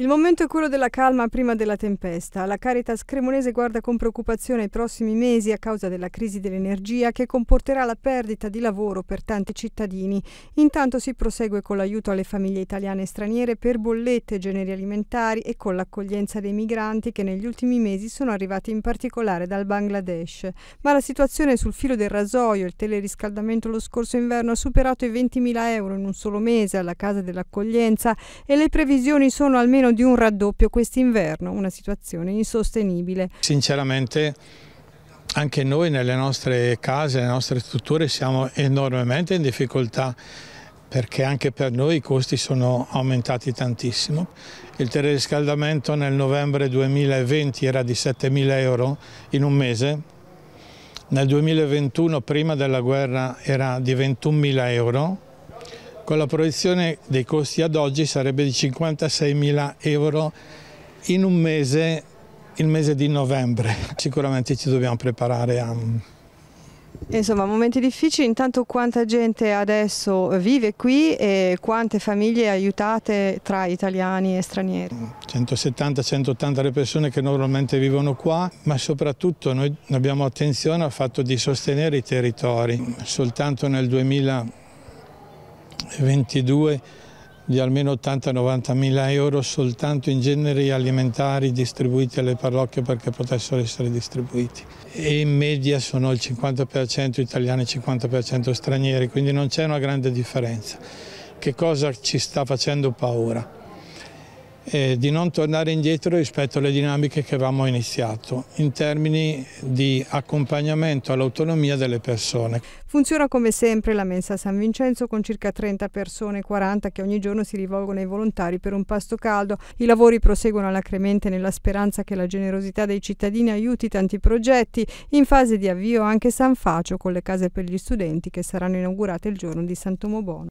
Il momento è quello della calma prima della tempesta. La Caritas Cremonese guarda con preoccupazione i prossimi mesi a causa della crisi dell'energia che comporterà la perdita di lavoro per tanti cittadini. Intanto si prosegue con l'aiuto alle famiglie italiane e straniere per bollette, e generi alimentari e con l'accoglienza dei migranti che negli ultimi mesi sono arrivati in particolare dal Bangladesh. Ma la situazione è sul filo del rasoio. Il teleriscaldamento lo scorso inverno ha superato i 20.000 euro in un solo mese alla casa dell'accoglienza e le previsioni sono almeno meno di un raddoppio quest'inverno, una situazione insostenibile. Sinceramente anche noi nelle nostre case, nelle nostre strutture siamo enormemente in difficoltà perché anche per noi i costi sono aumentati tantissimo. Il teleriscaldamento nel novembre 2020 era di 7.000 euro in un mese, nel 2021 prima della guerra era di 21.000 euro con la proiezione dei costi ad oggi sarebbe di 56 mila euro in un mese, il mese di novembre. Sicuramente ci dobbiamo preparare a Insomma, momenti difficili, intanto quanta gente adesso vive qui e quante famiglie aiutate tra italiani e stranieri? 170-180 le persone che normalmente vivono qua, ma soprattutto noi abbiamo attenzione al fatto di sostenere i territori. Soltanto nel 2000 22 di almeno 80-90 mila euro soltanto in generi alimentari distribuiti alle parrocchie perché potessero essere distribuiti. E in media sono il 50% italiani e il 50% stranieri, quindi non c'è una grande differenza. Che cosa ci sta facendo paura? eh, di non tornare indietro rispetto alle dinamiche che avevamo iniziato in termini di accompagnamento all'autonomia delle persone. Funziona come sempre la mensa San Vincenzo con circa 30 persone, 40 che ogni giorno si rivolgono ai volontari per un pasto caldo. I lavori proseguono alacremente nella speranza che la generosità dei cittadini aiuti tanti progetti. In fase di avvio anche San Facio con le case per gli studenti che saranno inaugurate il giorno di Santomobono.